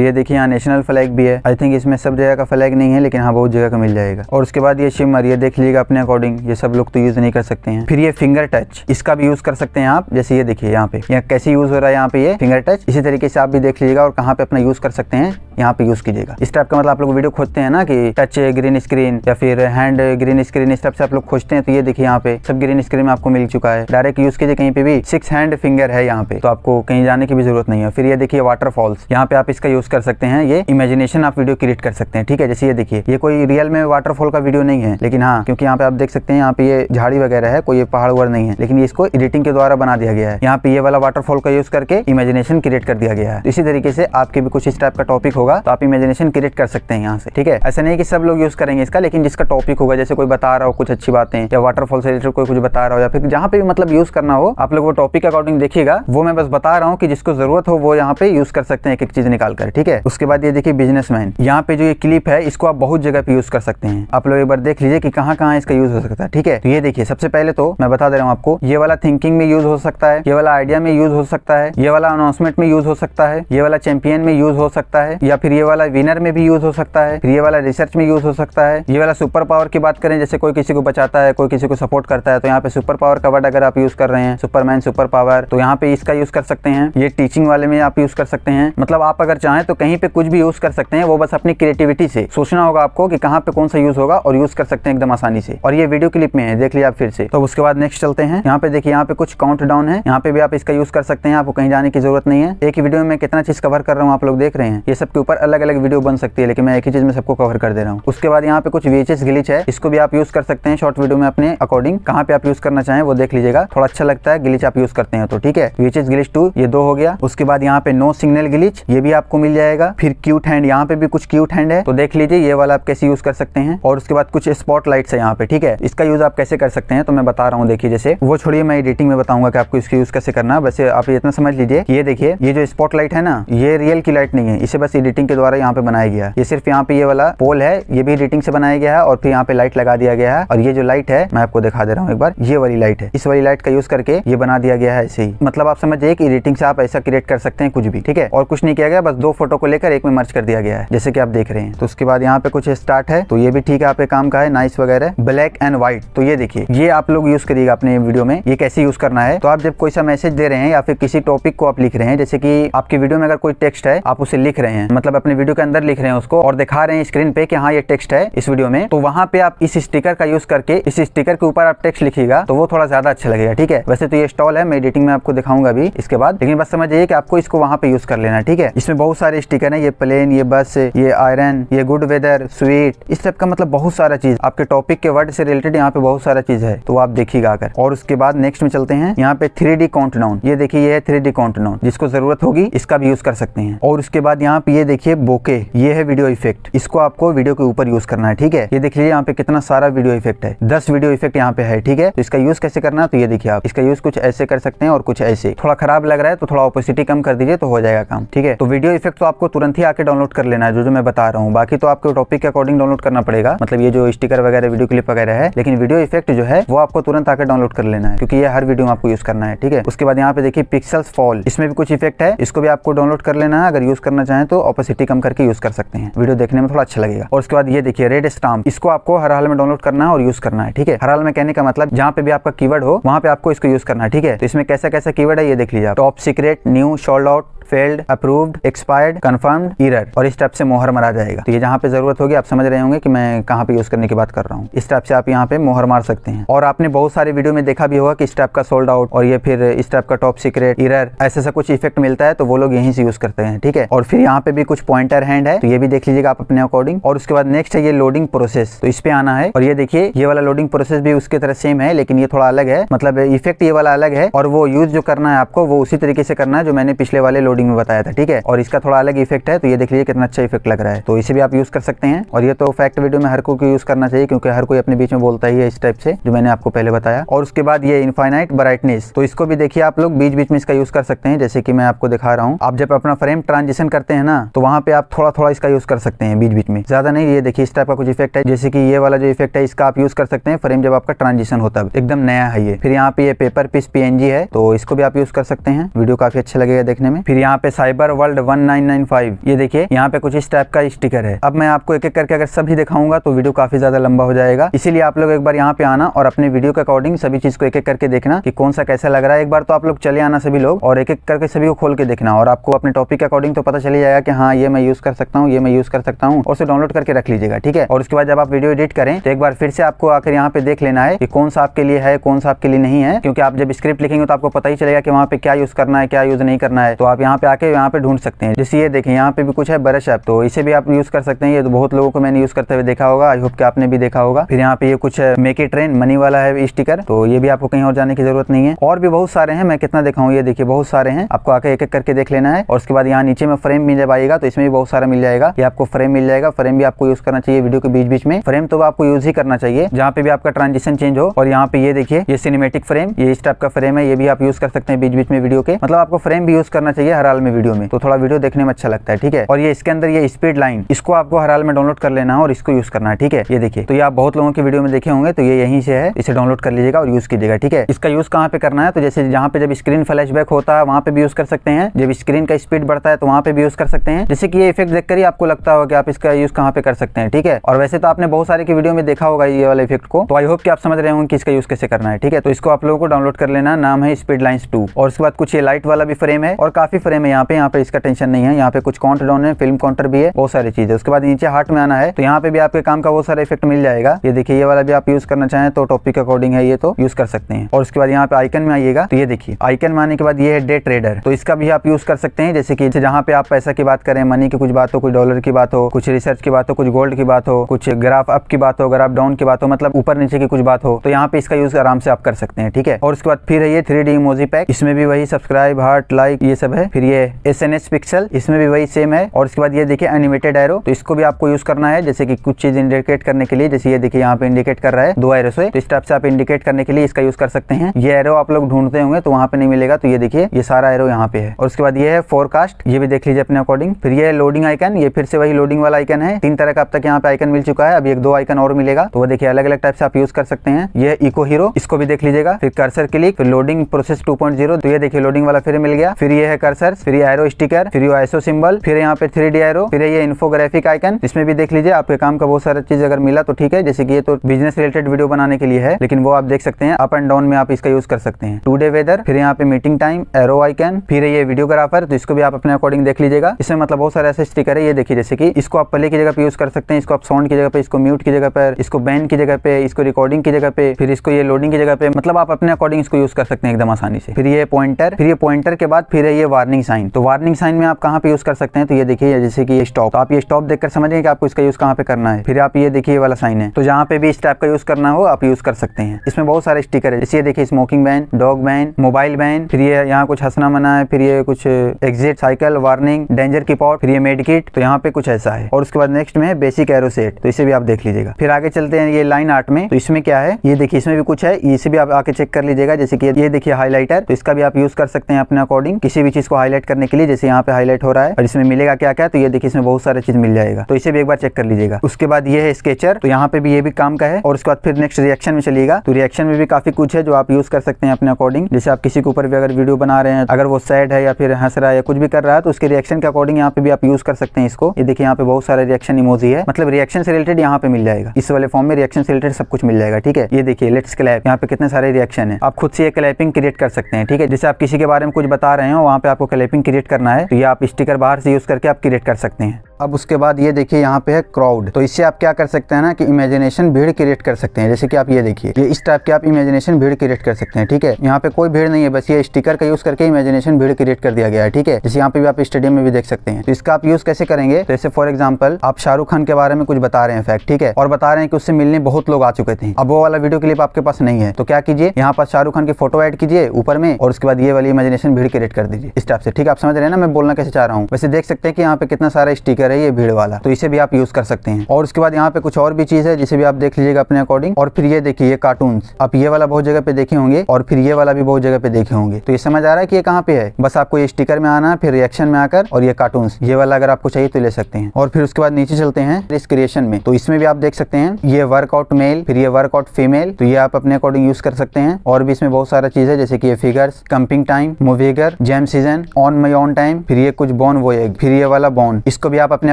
ये देखिए यहाँ नेशनल फ्लैग भी है आई थिंक इसमें सब जगह का फ्लैग नहीं है लेकिन हाँ बहुत जगह का मिल जाएगा और उसके बाद ये शिमर ये देख लीजिएगा अपने अकॉर्डिंग ये सब लोग तो यूज नहीं कर सकते हैं फिर ये फिंगर टच इसका भी यूज कर सकते हैं आप जैसे ये देखिए यहाँ पे यहाँ कैसे यूज हो रहा है यहाँ पे ये फिंगर टच इसी तरीके से आप भी देख लीजिएगा और कहाँ पे अपना यूज कर सकते हैं यहाँ पे यूज कीजिएगा इस टाइप का मतलब आप लोग वीडियो खोजते हैं ना कि टच ग्रीन स्क्रीन या फिर हैंड ग्रीन स्क्रीन इस टाइप से आप लोग खोजते हैं तो ये देखिए यहाँ पे सब ग्रीन स्क्रीन में आपको मिल चुका है डायरेक्ट यूज कीजिए कहीं पे भी सिक्स हैंड फिंगर है यहाँ पे तो आपको कहीं जाने की भी जरूरत नहीं है फिर ये देखिए वाटरफॉल्स यहाँ पे आप इसका यूज कर सकते हैं ये इमेजिनेशन आप वीडियो क्रिएट कर सकते हैं ठीक है जैसे ये देखिए ये कोई रियल में वाटरफॉल का वीडियो नहीं है लेकिन हाँ क्योंकि यहाँ पे आप देख सकते हैं यहाँ पे ये झाड़ी वगैरह है कोई पहाड़ वगैरह नहीं है लेकिन इसको एडिटिंग के द्वारा बना दिया गया है यहाँ पे ये वाला वाटर वाटरफॉल का यूज करके इमेजिनेशन क्रिएट कर दिया गया है तो इसी तरीके से आपके भी कुछ इस टाइप का टॉपिक होगा तो आप इमेजिनेशन क्रिएट कर सकते हैं यहाँ से ठीक है ऐसा नहीं कि सब लोग यूज करेंगे इसका लेकिन जिसका टॉपिक होगा जैसे कोई बता रहा हो कुछ अच्छी बातें या वाटरफॉल से रिलेटेड कोई कुछ बता रहा हो या फिर जहाँ पे भी मतलब यूज करना हो आप लोग वो टॉपिक अकॉर्डिंग देखिएगा वो मैं बस बता रहा हूँ कि जिसको जरूरत हो वो यहाँ पे यूज कर सकते हैं एक एक चीज निकाल कर ठीक है उसके बाद ये देखिए बिजनेसमैन यहाँ पे जो ये क्लिप है इसको आप बहुत जगह पे यूज कर सकते हैं आप लोग एक बार देख लीजिए कि कहाँ कहाँ इसका यूज हो सकता है ठीक है तो ये देखिए सबसे पहले तो मैं बता दे रहा हूँ आपको ये वाला थिंकिंग में यूज हो सकता है ये वाला आइडिया में यूज यूज हो सकता है ये वाला अनाउंसमेंट में यूज हो सकता है ये वाला चैंपियन में यूज हो सकता है या फिर ये वाला विनर में भी यूज हो सकता है फिर ये वाला रिसर्च में यूज हो सकता है ये वाला सुपर पावर की बात करें जैसे कोई किसी को बचाता है कोई किसी को सपोर्ट करता है तो यहाँ पे सुपर पावर का वर्ड अगर आप यूज कर रहे हैं सुपरमैन सुपर पावर तो यहाँ पे इसका यूज कर सकते हैं ये टीचिंग वाले में आप यूज कर सकते हैं मतलब आप अगर चाहें तो कहीं पे कुछ भी यूज कर सकते हैं वो बस अपनी क्रिएटिविटी से सोचना होगा आपको कि कहाँ पे कौन सा यूज होगा और यूज कर सकते हैं एकदम आसानी से और ये वीडियो क्लिप में है देख लिया आप फिर से तो उसके बाद नेक्स्ट चलते हैं यहाँ पे देखिए यहाँ पे कुछ काउंट डाउन है यहाँ पे भी आप इसका यूज कर कर सकते हैं आपको कहीं जाने की जरूरत नहीं है एक ही वीडियो में कितना चीज़ कवर कर रहा हूँ आप लोग देख रहे हैं ये सबके ऊपर अलग अलग वीडियो बन सकती है लेकिन मैं एक ही चीज़ में सबको कवर कर दे रहा हूँ उसके बाद यहाँ पे कुछ वीएचएस ग्लिच है इसको भी आप यूज़ कर सकते हैं शॉर्ट वीडियो में अपने अकॉर्डिंग कहाँ पे आप यूज़ करना चाहें वो देख लीजिएगा थोड़ा अच्छा लगता है ग्लिच आप यूज़ करते हैं तो ठीक है वीएचएस ग्लिच टू ये दो हो गया उसके बाद यहाँ पे नो सिग्नल ग्लिच ये भी आपको मिल जाएगा फिर क्यूट हैंड यहाँ पे भी कुछ क्यूट हैंड है तो देख लीजिए ये वाला आप कैसे यूज कर सकते हैं और उसके बाद कुछ स्पॉट लाइट है यहाँ पे ठीक है इसका यूज आप कैसे कर सकते हैं तो मैं बता रहा हूँ देखिए जैसे वो छोड़िए मैं एडिटिंग में बताऊंगा कि आपको इसका यूज कैसे करना वैसे आप इतना समझ लीजिए ये देखिए ये जो स्पॉट लाइट है ना ये रियल की लाइट नहीं है इसे बस एडिटिंग के द्वारा यहाँ पे बनाया गया ये सिर्फ यहाँ पे ये वाला पोल है ये भी एडिटिंग से बनाया गया है और फिर यहाँ पे लाइट लगा दिया गया है और ये जो लाइट है मैं आपको दिखा दे रहा हूँ एक बार ये वाली लाइट है इस वाली लाइट का यूज करके ये बना दिया गया है ऐसे ही मतलब आप समझिए कि एडिटिंग से आप ऐसा क्रिएट कर सकते हैं कुछ भी ठीक है और कुछ नहीं किया गया बस दो फोटो को लेकर एक में मर्ज कर दिया गया है जैसे कि आप देख रहे हैं तो उसके बाद यहाँ पे कुछ स्टार्ट है तो ये भी ठीक है आपके काम का है नाइस वगैरह ब्लैक एंड व्हाइट तो ये देखिए ये आप लोग यूज करिएगा अपने वीडियो में ये कैसे यूज करना है तो आप जब कोई सा मैसेज दे रहे हैं या या फिर किसी टॉपिक को आप लिख रहे हैं जैसे कि आपकी वीडियो में अगर कोई टेक्स्ट है आप उसे लिख रहे हैं मतलब अपने वीडियो के अंदर लिख रहे हैं उसको और दिखा रहे हैं स्क्रीन पे कि हाँ ये टेक्स्ट है इस वीडियो में तो वहाँ पे आप इस स्टिकर का यूज करके इस स्टिकर के ऊपर आप टेक्स्ट लिखिएगा तो वो थोड़ा ज्यादा अच्छा लगेगा ठीक है वैसे तो ये स्टॉल है मैं एडिटिंग में आपको दिखाऊंगा अभी इसके बाद लेकिन बस समझिए कि आपको इसको वहाँ पे यूज कर लेना ठीक है इसमें बहुत सारे स्टिकर है ये प्लेन ये बस ये आयरन ये गुड वेदर स्वीट इस टाइप का मतलब बहुत सारा चीज आपके टॉपिक के वर्ड से रिलेटेड यहाँ पे बहुत सारा चीज है तो आप देखिएगा अगर और उसके बाद नेक्स्ट में चलते हैं यहाँ पे थ्री डी काउंट डाउन ये देखिए कि ये है थ्री डी कॉन्टनोन जिसको जरूरत होगी इसका भी यूज कर सकते हैं और उसके बाद यहाँ पे ये देखिए बोके ये है वीडियो इफेक्ट इसको आपको वीडियो के ऊपर यूज करना है ठीक है ये देख लीजिए यहाँ पे कितना सारा वीडियो इफेक्ट है दस वीडियो इफेक्ट यहाँ पे है ठीक है तो इसका यूज कैसे करना है तो ये देखिए आप इसका यूज कुछ ऐसे कर सकते हैं और कुछ ऐसे थोड़ा खराब लग रहा है तो थोड़ा ओपोसिटी कम कर दीजिए तो हो जाएगा काम ठीक है तो वीडियो इफेक्ट तो आपको तुरंत ही आके डाउनलोड कर लेना है जो जो मैं बता रहा हूँ बाकी तो आपको टॉपिक के अकॉर्डिंग डाउनलोड करना पड़ेगा मतलब ये जो स्टिकर वगैरह वीडियो क्लिप वगैरह है लेकिन वीडियो इफेक्ट जो है वो आपको तुरंत आकर डाउनलोड कर लेना है क्योंकि ये हर वीडियो में आपको यूज करना है ठीक है उसके बाद यहाँ पे देखिए पिक्सल्स फॉल इसमें भी कुछ इफेक्ट है इसको भी आपको डाउनलोड कर लेना है अगर यूज करना चाहें तो ऑपोसिटी कम करके यूज कर सकते हैं वीडियो देखने में थोड़ा अच्छा लगेगा और उसके बाद ये देखिए रेड स्टाम्प इसको आपको हर हाल में डाउनलोड करना है और यूज करना है ठीक है हर हाल में कहने का मतलब जहां पे भी आपका कीवर्ड हो वहां पे आपको इसको यूज करना है ठीक है तो इसमें कैसा कैसा कीवर्ड है ये देख लीजिए top secret new sold out failed approved expired confirmed error और इस टाइप से मोहर मरा जाएगा तो ये जहाँ पे जरूरत होगी आप समझ रहे होंगे कि मैं कहाँ पे यूज करने की बात कर रहा हूँ इस टाइप से आप यहाँ पे मोहर मार सकते हैं और आपने बहुत सारे वीडियो में देखा भी होगा कि इस टाइप का सोल्ड आउट और ये फिर इस टाइप का टॉप सीक्रेट इर ऐसे सा कुछ इफेक्ट मिलता है तो वो लोग यहीं से यूज करते हैं ठीक है और फिर यहाँ पे भी कुछ पॉइंटर हैंड है तो ये भी देख लीजिएगा आप अपने अकॉर्डिंग और उसके बाद नेक्स्ट है ये लोडिंग प्रोसेस तो इस पे आना है और ये देखिए ये वाला लोडिंग प्रोसेस भी उसके तरह सेम है लेकिन ये थोड़ा अलग है मतलब इफेक्ट ये वाला अलग है और वो यूज जो करना है आपको वो उसी तरीके से करना है जो मैंने पिछले वाले लोडिंग स्टार्टिंग में बताया था ठीक है और इसका थोड़ा अलग इफेक्ट है तो ये देख लीजिए कितना अच्छा इफेक्ट लग रहा है तो इसे भी आप यूज कर सकते हैं और ये तो फैक्ट वीडियो में हर को यूज करना चाहिए क्योंकि हर कोई अपने बीच में बोलता ही है इस टाइप से जो मैंने आपको पहले बताया और उसके बाद ये इनफाइनाइट ब्राइटनेस तो इसको भी देखिए आप लोग बीच बीच में इसका यूज कर सकते हैं जैसे कि मैं आपको दिखा रहा हूँ आप जब अपना फ्रेम ट्रांजिशन करते हैं ना तो वहाँ पे आप थोड़ा थोड़ा इसका यूज कर सकते हैं बीच बीच में ज्यादा नहीं ये देखिए इस टाइप का कुछ इफेक्ट है जैसे कि ये वाला जो इफेक्ट है इसका आप यूज कर सकते हैं फ्रेम जब आपका ट्रांजिशन होता है एकदम नया है ये फिर यहाँ पे ये पेपर पीस पीएनजी है तो इसको भी आप यूज कर सकते हैं वीडियो काफी अच्छा लगेगा देखने में फिर यहाँ पे साइबर वर्ल्ड 1995 ये देखिए यहाँ पे कुछ इस टाइप का स्टिकर है अब मैं आपको एक एक करके अगर सभी दिखाऊंगा तो वीडियो काफी ज्यादा लंबा हो जाएगा इसीलिए आप लोग एक बार यहाँ पे आना और अपने वीडियो के अकॉर्डिंग सभी चीज को एक एक करके देखना की कौन सा कैसा लग रहा है एक बार तो आप लोग चले आना सभी लोग और एक एक करके सभी को खोल के देखना और आपको अपने टॉपिक के अकॉर्डिंग तो पता चले जाएगा कि हाँ ये मैं यूज कर सकता हूँ ये मैं यूज कर सकता हूँ और उसे डाउनलोड करके रख लीजिएगा ठीक है और उसके बाद जब आप वीडियो एडिट करें तो एक बार फिर से आपको आकर यहाँ पे देख लेना है कि कौन सा आपके लिए है कौन सा आपके लिए नहीं है क्योंकि आप जब स्क्रिप्ट लिखेंगे तो आपको पता ही चलेगा कि वहाँ पे क्या यूज करना है क्या यूज नहीं करना है तो आप यहाँ यहाँ पे आके यहाँ पे ढूंढ सकते हैं जैसे ये देखें यहाँ पे भी कुछ है ब्रश ऐप तो इसे भी आप यूज़ कर सकते हैं ये तो बहुत लोगों को मैंने यूज़ करते हुए देखा होगा आई होप कि आपने भी देखा होगा फिर यहाँ पे ये कुछ मेक ए ट्रेन मनी वाला है स्टिकर तो ये भी आपको कहीं और जाने की जरूरत नहीं है और भी बहुत सारे हैं मैं कितना दिखाऊँ ये देखिए बहुत सारे हैं आपको आके एक एक करके देख लेना है और उसके बाद यहाँ नीचे में फ्रेम मिल जाएगा तो इसमें भी बहुत सारा मिल जाएगा ये आपको फ्रेम मिल जाएगा फ्रेम भी आपको यूज करना चाहिए वीडियो के बीच बीच में फ्रेम तो आपको यूज ही करना चाहिए जहाँ पे भी आपका ट्रांजेक्शन चेंज हो और यहाँ पे ये देखिए ये सिनेमेटिक फ्रेम ये इस टाइप का फ्रेम है ये भी आप यूज कर सकते हैं बीच बीच में वीडियो के मतलब आपको फ्रेम भी यूज करना चाहिए हराल में वीडियो में तो थोड़ा वीडियो देखने में अच्छा लगता है ठीक है और ये इसके अंदर ये स्पीड लाइन इसको आपको हराल में डाउनलोड कर लेना है और इसको यूज करना है ठीक है ये देखिए तो ये आप बहुत लोगों के वीडियो में देखे होंगे तो ये यहीं से है इसे डाउनलोड कर लीजिएगा और यूज कीजिएगा ठीक है इसका यूज कहाँ पे करना है तो जैसे जहाँ पे जब स्क्रीन फ्लैश होता है वहाँ पे भी यूज कर सकते हैं जब स्क्रीन का स्पीड बढ़ता है तो वहाँ पे भी यूज कर सकते हैं जैसे कि ये इफेक्ट देखकर ही आपको लगता होगा कि आप इसका यूज कहाँ पे कर सकते हैं ठीक है और वैसे तो आपने बहुत सारे की वीडियो में देखा होगा ये वाला इफेक्ट को तो आई होप कि आप समझ रहे होंगे कि इसका यूज कैसे करना है ठीक है तो इसको आप लोगों को डाउनलोड कर लेना नाम है स्पीड लाइन टू और उसके बाद कुछ ये लाइट वाला भी फ्रेम है और काफी फ्रेम है यहाँ पे यहाँ पे इसका टेंशन नहीं है यहाँ पे कुछ काउंटर डाउन है फिल्म काउंटर भी है बहुत सारी चीज उसके बाद नीचे हार्ट में आना है तो यहाँ पे भी आपके काम का बहुत सारा इफेक्ट मिल जाएगा ये देखिए ये वाला भी आप यूज करना चाहें तो टॉपिक अकॉर्डिंग है ये तो यूज कर सकते हैं और उसके बाद यहाँ पे आइकन में आइएगा तो ये देखिए आइकन में आने के बाद ये है डे ट्रेडर तो इसका भी आप यूज कर सकते हैं जैसे कि जहाँ पे आप पैसा की बात करें मनी की कुछ बात हो कुछ डॉलर की बात हो कुछ रिसर्च की बात हो कुछ गोल्ड की बात हो कुछ ग्राफ अप की बात हो ग्राफ डाउन की बात हो मतलब ऊपर नीचे की कुछ बात हो तो यहाँ पे इसका यूज आराम से आप कर सकते हैं ठीक है और उसके बाद फिर है ये थ्री डी इमोजी पैक इसमें भी वही सब्सक्राइब हार्ट लाइक ये सब है फिर फिर ये एस एन एस पिक्सल इसमें भी वही सेम है और इसके बाद ये देखिए एनिमेटेड एरो तो इसको भी आपको यूज करना है जैसे कि कुछ चीज इंडिकेट करने के लिए जैसे ये देखिए यहाँ पे इंडिकेट कर रहा है दो एरो से तो इस टाइप से आप इंडिकेट करने के लिए इसका यूज कर सकते हैं ये एरो आप लोग ढूंढते होंगे तो वहाँ पे नहीं मिलेगा तो ये देखिए ये सारा एरो यहाँ पे है और उसके बाद ये है फोरकास्ट ये भी देख लीजिए अपने अकॉर्डिंग फिर ये लोडिंग आइकन ये फिर से वही लोडिंग वाला आइकन है तीन तरह का अब तक यहाँ पे आइकन मिल चुका है अभी एक दो आइकन और मिलेगा तो वो देखिए अलग अलग टाइप से आप यूज कर सकते हैं ये इको हीरो इसको भी देख लीजिएगा फिर कर्सर क्लिक फिर लोडिंग प्रोसेस 2.0 तो ये देखिए लोडिंग वाला फिर मिल गया फिर ये है कर्सर स्टिकर फिर एरो स्टिकर फिर ये आईसो सिंबल फिर यहाँ पे थ्री डी एरो फिर ये इन्फोग्राफिक आइकन इसमें भी देख लीजिए आपके काम का बहुत सारा चीज अगर मिला तो ठीक है जैसे कि ये तो बिजनेस रिलेटेड वीडियो बनाने के लिए है लेकिन वो आप देख सकते हैं अप एंड डाउन में आप इसका यूज कर सकते हैं टू डे वेदर फिर यहाँ पे मीटिंग टाइम एरो आइकन फिर ये वीडियोग्राफर तो इसको भी आप अपने अकॉर्डिंग देख लीजिएगा इसमें मतलब बहुत सारे ऐसे स्टिकर है ये देखिए जैसे कि इसको आप पले की जगह पे यूज कर सकते हैं इसको आप साउंड की जगह पे इसको म्यूट की जगह पर इसको बैन की जगह पे इसको रिकॉर्डिंग की जगह पे फिर इसको ये लोडिंग की जगह पे मतलब आप अपने अकॉर्डिंग इसको यूज कर सकते हैं एकदम आसानी से फिर ये पॉइंटर फिर ये पॉइंटर के बाद फिर ये वार्निंग वार्निंग साइन तो वार्निंग साइन में आप कहाँ पे यूज़ कर सकते हैं तो ये देखिए जैसे कि ये स्टॉप तो आप ये स्टॉप देखकर समझेंगे कि आपको इसका यूज़ कहाँ पे करना है फिर आप ये देखिए वाला साइन है तो जहाँ पे भी इस टाइप का यूज़ करना हो आप यूज़ कर सकते हैं इसमें बहुत सारे स्टिकर है जैसे देखिए smoking ban dog ban mobile ban फिर ये यहाँ कुछ हंसना मना है फिर ये कुछ एग्जिट साइकिल वार्निंग डेंजर की पॉट फिर ये मेडिकेट तो यहाँ पे कुछ ऐसा है और उसके बाद नेक्स्ट में बेसिक एरोसेट तो इसे भी आप देख लीजिएगा फिर आगे चलते हैं ये लाइन आर्ट में तो इसमें क्या है ये देखिए इसमें भी कुछ है इसे भी आप आके चेक कर लीजिएगा जैसे कि ये देखिए हाईलाइटर तो इसका भी आप यूज कर सकते हैं अपने अकॉर्डिंग किसी भी चीज को हाईलाइट हाईलाइट करने के लिए जैसे यहाँ पे हाईलाइट हो रहा है और इसमें मिलेगा क्या क्या तो ये देखिए इसमें बहुत सारे चीज मिल जाएगा तो इसे भी एक बार चेक कर लीजिएगा उसके बाद ये है स्केचर तो यहाँ पे भी ये भी काम का है और उसके बाद फिर नेक्स्ट रिएक्शन में चलेगा तो रिएक्शन में भी काफी कुछ है जो आप यूज कर सकते हैं अपने अकॉर्डिंग जैसे आप किसी के ऊपर भी अगर वीडियो बना रहे हैं अगर वो सैड है या फिर हंस रहा है या कुछ भी कर रहा है तो उसके रिएक्शन के अकॉर्डिंग यहाँ पे भी आप यूज कर सकते हैं इसको ये देखिए यहाँ पे बहुत सारे रिएक्शन इमोजी है मतलब रिएक्शन से रिलेटेड यहाँ पे मिल जाएगा इस वाले फॉर्म में रिएक्शन से रिलेटेड सब कुछ मिल जाएगा ठीक है ये देखिए लेट्स क्लैप यहाँ पे कितने सारे रिएक्शन है आप खुद से क्लैपिंग क्रिएट कर सकते हैं ठीक है जैसे आप किसी के बारे में कुछ बता रहे हो वहाँ पे आपको क्लैपिंग क्रिएट करना है तो ये आप स्टिकर बाहर से यूज़ करके आप क्रिएट कर सकते हैं अब उसके बाद ये देखिए यहाँ पे है क्राउड तो इससे आप क्या कर सकते हैं ना कि इमेजिनेशन भीड़ क्रिएट कर सकते हैं जैसे कि आप ये देखिए ये इस टाइप के आप इमेजिनेशन भीड़ क्रिएट कर सकते हैं ठीक है यहाँ पे कोई भीड़ नहीं है बस ये स्टिकर का यूज करके इमेजिनेशन भीड़ क्रिएट कर दिया गया है ठीक है जैसे यहाँ पे भी आप स्टेडियम में भी देख सकते हैं तो इसका आप यूज कैसे करेंगे जैसे फॉर एग्जाम्पल आप शाहरुख खान के बारे में कुछ बता रहे हैं फैक्ट ठीक है और बता रहे हैं कि उससे मिलने बहुत लोग आ चुके थे अब वो वाला वीडियो क्लिप आपके पास नहीं है तो क्या कीजिए यहाँ पर शाहरुख खान की फोटो एड कीजिए ऊपर में और उसके बाद ये वाली इमेजिनेशन भीड़ क्रिएट कर दीजिए इस टाइप से ठीक है आप समझ रहे हैं ना मैं बोलना कैसे चाह रहा हूँ वैसे देख सकते हैं कि यहाँ पे कितना सारा स्टिकर है ये भीड़ वाला तो इसे भी आप यूज कर सकते हैं और उसके बाद यहाँ पे कुछ और भी चीज है जिसे भी आप देख लीजिएगा अपने अकॉर्डिंग और फिर ये देखिए ये कार्टून आप ये वाला बहुत जगह पे देखे होंगे और फिर ये वाला भी बहुत जगह पे देखे होंगे तो ये समझ आ रहा है कि ये कहाँ पे है बस आपको ये स्टिकर में आना फिर रिएक्शन में आकर और ये कार्टून ये वाला अगर आपको चाहिए तो ले सकते हैं और फिर उसके बाद नीचे चलते हैं इस क्रिएशन में तो इसमें भी आप देख सकते हैं ये वर्कआउट मेल फिर ये वर्कआउट फीमेल तो ये आप अपने अकॉर्डिंग यूज कर सकते हैं और भी इसमें बहुत सारा चीज है जैसे कि ये फिगर्स कंपिंग टाइम मूवीगर jam season on my on time फिर ये कुछ बॉन वो एग फिर ये वाला बॉन इसको भी आप आप अपने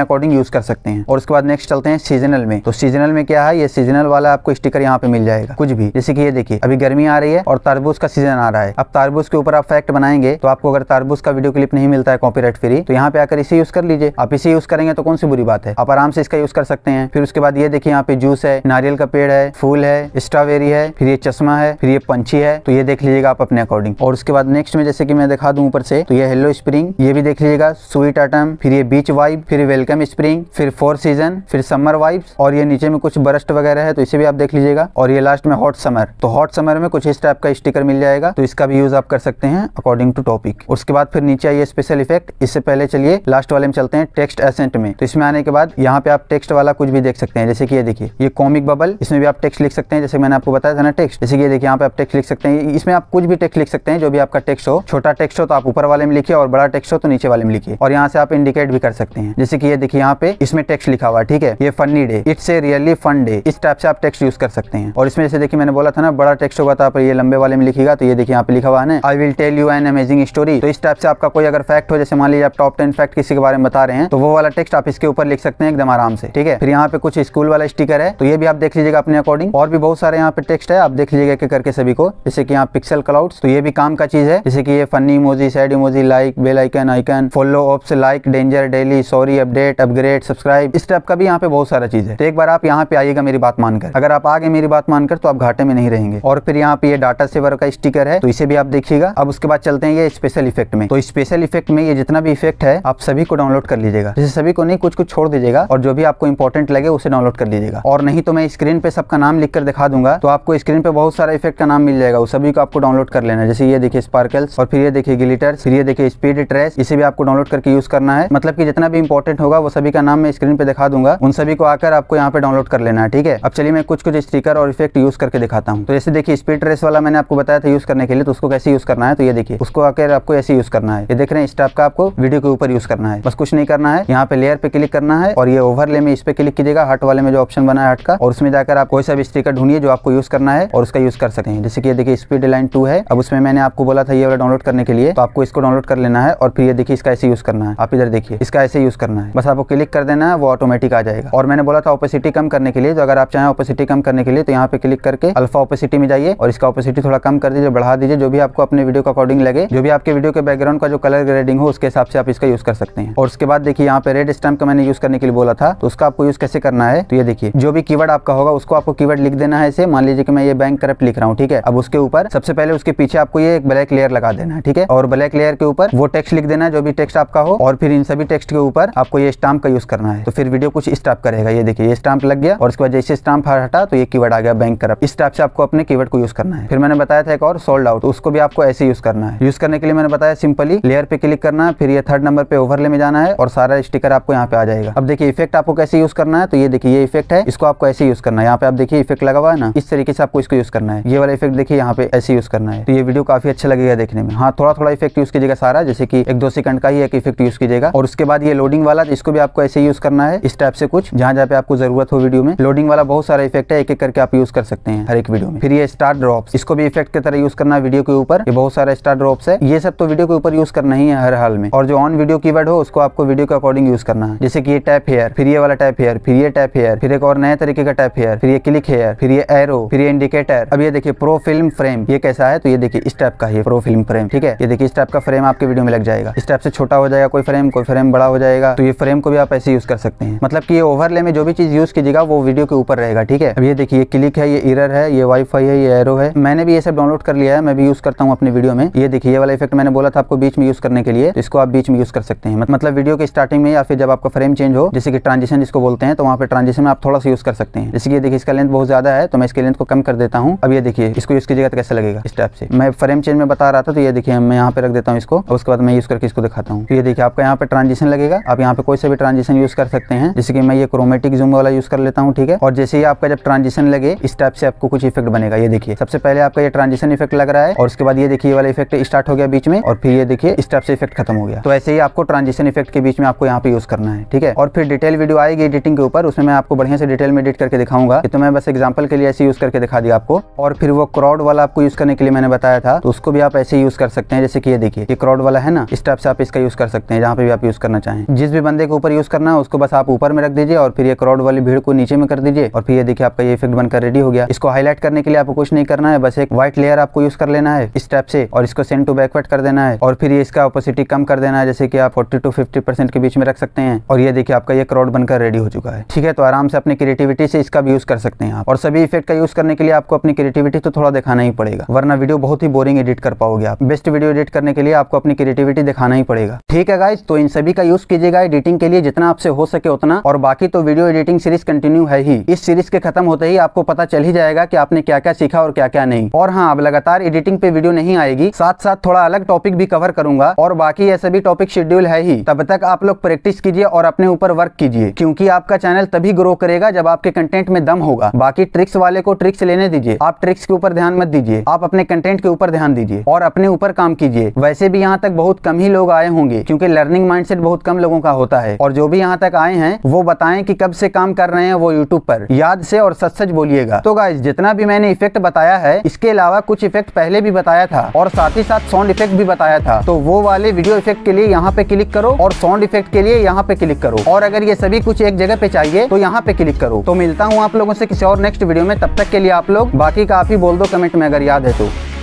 अकॉर्डिंग यूज कर सकते हैं और उसके बाद नेक्स्ट चलते हैं सीजनल में तो सीजनल में क्या है ये सीजनल वाला आपको स्टिकर यहाँ पे मिल जाएगा कुछ भी जैसे कि ये देखिए अभी गर्मी आ रही है और तरबूज का सीजन आ रहा है अब तरबूज के ऊपर आप फैक्ट बनाएंगे तो आपको अगर तरबूज का वीडियो क्लिप नहीं मिलता है कॉपीराइट फ्री तो यहाँ पे आकर इसे यूज कर लीजिए आप इसे यूज करेंगे तो कौन सी बुरी बात है आप आराम से इसका यूज कर सकते हैं फिर उसके बाद ये देखिए यहाँ पे जूस है नारियल का पेड़ है फूल है स्ट्रॉबेरी है फिर ये चश्मा है फिर ये पंछी है तो ये देख लीजिएगा आप अपने अकॉर्डिंग और उसके बाद नेक्स्ट में जैसे कि मैं दिखा दूं ऊपर से तो ये हेलो स्प्रिंग ये भी देख लीजिएगा स्वीट आइटम फिर ये बीच वाइब फिर वेलकम स्प्रिंग फिर फोर सीजन फिर समर वाइब्स और ये नीचे में कुछ बरस्ट वगैरह है तो इसे भी आप देख लीजिएगा और ये लास्ट में हॉट समर तो हॉट समर में कुछ इस टाइप का स्टिकर मिल जाएगा तो इसका भी यूज आप कर सकते हैं अकॉर्डिंग टू टॉपिक उसके बाद फिर नीचे आइए स्पेशल इफेक्ट इससे पहले चलिए लास्ट वाले में चलते हैं टेक्स्ट एसेंट में तो इसमें आने के बाद यहाँ पे आप टेक्स्ट वाला कुछ भी देख सकते हैं जैसे कि ये देखिए ये कॉमिक बबल इसमें भी आप टेक्स्ट लिख सकते हैं जैसे मैंने आपको बताया था ना टेक्स्ट जैसे कि ये देखिए यहाँ पे आप टेक्स्ट लिख सकते हैं इसमें आप कुछ भी टेक्स्ट लिख सकते हैं जो भी आपका टेक्स्ट हो छोटा टेक्स्ट हो तो आप ऊपर वाले में लिखिए और बड़ा टेक्स्ट हो तो नीचे वाले में लिखिए और यहाँ से आप इंडिकेट भी कर सकते हैं जैसे की है देखिए यहाँ पे इसमें टेक्स्ट लिखा हुआ है ठीक है ये funny day it's a really fun day इस टाइप से आप टेक्स्ट यूज कर सकते हैं और इसमें जैसे देखिए मैंने बोला था ना बड़ा टेक्स्ट होगा था तो आप ये लंबे वाले में लिखेगा तो ये देखिए यहाँ पे लिखा हुआ है I will tell you an amazing story तो इस टाइप से आपका कोई अगर फैक्ट हो जैसे मान लीजिए आप टॉप टेन फैक्ट किसी के बारे में बता रहे हैं तो वो वाला टेक्स्ट आप इसके ऊपर लिख सकते हैं एकदम आराम से ठीक है फिर यहाँ पे कुछ स्कूल वाला स्टिकर है तो ये भी आप देख लीजिएगा अपने अकॉर्डिंग और भी बहुत सारे यहाँ पे टेक्स्ट है आप देख लीजिएगा कि करके सभी को जैसे कि यहाँ पिक्सल क्लाउड्स तो ये भी काम का चीज है जैसे कि ये funny emoji sad emoji like bell icon icon follow oops like danger daily sorry update upgrade subscribe इस टाइप का भी यहाँ पे बहुत सारा चीज़ है तो एक बार आप यहाँ पे आइएगा मेरी बात मानकर अगर आप आगे मेरी बात मानकर तो आप घाटे में नहीं रहेंगे और फिर यहाँ पे ये डाटा सेवर का स्टिकर है तो इसे भी आप देखिएगा अब उसके बाद चलते हैं ये स्पेशल इफेक्ट में तो स्पेशल इफेक्ट में ये जितना भी इफेक्ट है आप सभी को डाउनलोड कर लीजिएगा जैसे सभी को नहीं कुछ कुछ छोड़ दीजिएगा और जो भी आपको इंपॉर्टेंट लगे उसे डाउनलोड कर लीजिएगा और नहीं तो मैं स्क्रीन पे सबका नाम लिखकर दिखा दूंगा तो आपको स्क्रीन पे बहुत सारा इफेक्ट का नाम मिल जाएगा उस सभी को आपको डाउनलोड कर लेना जैसे ये देखिए स्पार्कल्स और फिर ये देखिए ग्लिटर्स फिर ये देखिए स्पीड ट्रेस इसे भी आपको डाउनलोड करके यूज करना है मतलब की जितना भी इंपॉर्टेंट वेबसाइट होगा वो सभी का नाम मैं स्क्रीन पे दिखा दूंगा उन सभी को आकर आपको यहाँ पे डाउनलोड कर लेना है ठीक है अब चलिए मैं कुछ कुछ स्टीकर और इफेक्ट यूज करके दिखाता हूँ तो जैसे देखिए स्पीड रेस वाला मैंने आपको बताया था यूज करने के लिए तो उसको कैसे यूज करना है तो ये देखिए उसको आकर आपको ऐसे यूज करना है ये देख रहे हैं इस टाइप का आपको वीडियो के ऊपर यूज करना है बस कुछ नहीं करना है यहाँ पे लेयर पे क्लिक करना है और ये ओवरले में इस पे क्लिक कीजिएगा हट वाले में जो ऑप्शन बना है हट का और उसमें जाकर आप कोई सा स्टीकर ढूंढिए जो आपको यूज करना है और उसका यूज कर सके जैसे कि देखिए स्पीड लाइन टू है अब उसमें मैंने आपको बोला था ये वाला डाउनलोड करने के लिए तो आपको इसको डाउनलोड कर लेना है और फिर ये देखिए इसका ऐसे यूज करना है आप इधर देखिए इसका ऐसे यूज करना है है हम्म। बस आपको क्लिक कर देना है वो ऑटोमेटिक आ जाएगा और मैंने बोला था ओपेसिटी कम करने के लिए तो अगर आप चाहें ओपेसिटी कम करने के लिए तो यहाँ पे क्लिक करके अल्फा ओपेसिटी में जाइए और इसका ओपेसिटी थोड़ा कम कर दीजिए बढ़ा दीजिए जो भी आपको अपने वीडियो के अकॉर्डिंग लगे जो भी आपके वीडियो के बैकग्राउंड का जो कलर ग्रेडिंग हो उसके हिसाब से आप इसका यूज कर सकते हैं और उसके बाद देखिए यहाँ पे रेड स्टैम्प का मैंने यूज करने के लिए बोला था तो उसका आपको यूज कैसे करना है तो ये देखिए जो भी कीवर्ड आपका होगा उसको आपको कीवर्ड लिख देना है इसे मान लीजिए कि मैं ये बैंक करप्ट लिख रहा हूँ ठीक है अब उसके ऊपर सबसे पहले उसके पीछे आपको ये एक ब्लैक लेयर लगा देना है ठीक है और ब्लैक लेयर के ऊपर वो टेक्स्ट लिख देना है जो भी टेक्स्ट आपका हो और फिर इन सभी टेक्स्ट के ऊपर आपको ये स्टाम्प का यूज़ करना है तो फिर वीडियो कुछ स्टाप करेगा ये देखिए ये स्टाम्प लग गया और उसके बाद जैसे स्टाम्प हटा तो ये कीवर्ड आ गया बैंक कर इस टाइप से आपको अपने कीवर्ड को यूज़ करना है फिर मैंने बताया था एक और सोल्ड आउट उसको भी आपको ऐसे यूज़ करना है यूज़ करने के लिए मैंने बताया सिंपली लेयर पे क्लिक करना है फिर ये थर्ड नंबर पे ओवरले में जाना है और सारा स्टिकर आपको यहाँ पे आ जाएगा अब देखिए इफेक्ट आपको कैसे यूज़ करना है तो ये देखिए ये इफेक्ट है इसको आपको ऐसे यूज़ करना है यहाँ पे आप देखिए इफेक्ट लगा हुआ है ना इस तरीके से आपको इसको यूज़ करना है ये वाला इफेक्ट देखिए यहाँ पे ऐसे यूज़ करना है तो ये वीडियो काफ़ी अच्छा लगेगा देखने में हाँ थोड़ा थोड़ा इफेक्ट यूज़ कीजिएगा सारा जैसे कि एक दो सेकंड का ही एक इफेक्ट यूज़ कीजिएगा और उसके बाद ये लोडिंग वाला इसको भी आपको ऐसे यूज करना है इस टाइप से कुछ जहाँ जहाँ पे आपको जरूरत हो वीडियो में लोडिंग वाला बहुत सारा इफेक्ट है एक एक करके आप यूज कर सकते हैं हर एक वीडियो में फिर ये स्टार ड्रॉप इसको भी इफेक्ट की तरह यूज करना है वीडियो के ऊपर ये बहुत सारा स्टार ड्रॉप है ये सब तो वीडियो के ऊपर यूज करना ही है हर हाल में और जो ऑन वीडियो की हो उसको आपको वीडियो के अकॉर्डिंग यूज करना है जैसे कि ये टैप हेयर फिर ये वाला टैप हेयर फिर ये टैप हेयर फिर एक और नए तरीके का टैप हेयर फिर ये क्लिक हेयर फिर ये एरो फिर ये इंडिकेटर अब ये देखिए प्रो फिल्म फ्रेम ये कैसा है तो ये देखिए इस टाइप का है प्रो फिल्म फ्रेम ठीक है ये देखिए इस टाइप का फ्रेम आपके वीडियो में लग जाएगा इस टाइप से छोटा हो जाएगा कोई फ्रेम कोई फ्रेम बड़ा हो जाएगा तो ये फ्रेम को भी आप ऐसे यूज़ कर सकते हैं मतलब कि ये ओवरले में जो भी चीज़ यूज़ कीजिएगा वो वीडियो के ऊपर रहेगा ठीक है अब ये देखिए क्लिक है ये इरर है ये वाईफाई है ये एरो है मैंने भी ये सब डाउनलोड कर लिया है मैं भी यूज़ करता हूँ अपने वीडियो में ये देखिए ये वाला इफेक्ट मैंने बोला था आपको बीच में यूज़ करने के लिए इसको आप बीच में यूज़ कर सकते हैं मतलब वीडियो के स्टार्टिंग में या फिर जब आपका फ्रेम चेंज हो जैसे कि ट्रांजिशन जिसको बोलते हैं तो वहाँ पर ट्रांजिशन में आप थोड़ा सा यूज़ कर सकते हैं जैसे कि देखिए इसका लेंथ बहुत ज़्यादा है तो मैं इसके लेंथ को कम कर देता हूँ अब ये देखिए इसको यूज़ कीजिएगा तो कैसे लगेगा इस टाइप से मैं फ्रेम चेंज में बता रहा था तो ये देखिए मैं यहाँ पे रख देता हूँ इसको उसके बाद मैं यूज़ करके इसको दिखाता हूँ तो ये देखिए आपका यहाँ पे ट्रांजिशन लगेगा आप यहाँ पे कोई सा भी ट्रांजिशन यूज कर सकते हैं जैसे कि मैं ये क्रोमेटिक जूम वाला यूज कर लेता हूँ ठीक है और जैसे ही आपका जब ट्रांजिशन लगे इस टाइप से आपको कुछ इफेक्ट बनेगा ये देखिए सबसे पहले आपका ये ट्रांजिशन इफेक्ट लग रहा है और उसके बाद ये देखिए वाला इफेक्ट स्टार्ट हो गया बीच में और फिर ये देखिए इस टाइप से इफेक्ट खत्म हो गया तो ऐसे ही आपको ट्रांजिशन इफेक्ट के बीच में आपको यहाँ पे यूज करना है ठीक है और फिर डिटेल वीडियो आएगी एडिटिंग के ऊपर उसमें मैं आपको बढ़िया से डिटेल में एडिट करके दिखाऊंगा तो मैं बस एग्जाम्पल के लिए ऐसे यूज करके दिखा दिया आपको और फिर वो क्रॉड वाला आपको यूज करने के लिए मैंने बताया था तो उसको भी आप ऐसे यूज कर सकते हैं जैसे कि ये देखिए ये क्रॉड वाला है ना इस टाइप से आप इसका यूज कर सकते हैं जहाँ पे भी आप यूज करना चाहें जिस भी बंदे के ऊपर यूज़ करना है उसको बस आप ऊपर में रख दीजिए और फिर ये क्राउड वाली भीड़ को नीचे में कर दीजिए और फिर ये देखिए आपका ये इफेक्ट बनकर रेडी हो गया इसको हाईलाइट करने के लिए आपको कुछ नहीं करना है बस एक व्हाइट लेयर आपको यूज़ कर लेना है इस टाइप से और इसको सेंड टू बैकवर्ड कर देना है और फिर इसका अपोसिटी कम कर देना है जैसे कि आप फोर्टी टू फिफ्टी के बीच में रख सकते हैं और ये देखिए आपका ये क्राउड बनकर रेडी हो चुका है ठीक है तो आराम से अपनी क्रिएटिविटी से इसका भी यूज़ कर सकते हैं आप और सभी इफेक्ट का यूज़ करने के लिए आपको अपनी क्रिएटिविटी तो थोड़ा दिखाना ही पड़ेगा वरना वीडियो बहुत ही बोरिंग एडिट कर पाओगे आप बेस्ट वीडियो एडिट करने के लिए आपको अपनी क्रिएटिविटी दिखाना ही पड़ेगा ठीक है गाइज तो इन सभी का यूज़ कीजिएगा एडिटिंग के लिए जितना आपसे हो सके उतना और बाकी तो वीडियो एडिटिंग सीरीज कंटिन्यू है ही इस सीरीज के खत्म होते ही आपको पता चल ही जाएगा कि आपने क्या क्या सीखा और क्या क्या नहीं और हाँ अब लगातार एडिटिंग पे वीडियो नहीं आएगी साथ साथ थोड़ा अलग टॉपिक भी कवर करूंगा और बाकी ऐसे भी टॉपिक शेड्यूल है ही तब तक आप लोग प्रैक्टिस कीजिए और अपने ऊपर वर्क कीजिए क्योंकि आपका चैनल तभी ग्रो करेगा जब आपके कंटेंट में दम होगा बाकी ट्रिक्स वाले को ट्रिक्स लेने दीजिए आप ट्रिक्स के ऊपर ध्यान मत दीजिए आप अपने कंटेंट के ऊपर ध्यान दीजिए और अपने ऊपर काम कीजिए वैसे भी यहाँ तक बहुत कम ही लोग आए होंगे क्योंकि लर्निंग माइंडसेट बहुत कम लोगों का होता होता है और जो भी यहाँ तक आए हैं वो बताएं कि कब से काम कर रहे हैं वो यूट्यूब पर याद से और सच सच बोलिएगा तो गाइज जितना भी मैंने इफेक्ट बताया है इसके अलावा कुछ इफेक्ट पहले भी बताया था और साथ ही साथ साउंड इफेक्ट भी बताया था तो वो वाले वीडियो इफेक्ट के लिए यहाँ पे क्लिक करो और साउंड इफेक्ट के लिए यहाँ पे क्लिक करो और अगर ये सभी कुछ एक जगह पे चाहिए तो यहाँ पे क्लिक करो तो मिलता हूँ आप लोगों से किसी और नेक्स्ट वीडियो में तब तक के लिए आप लोग बाकी काफी बोल दो कमेंट में अगर याद है तो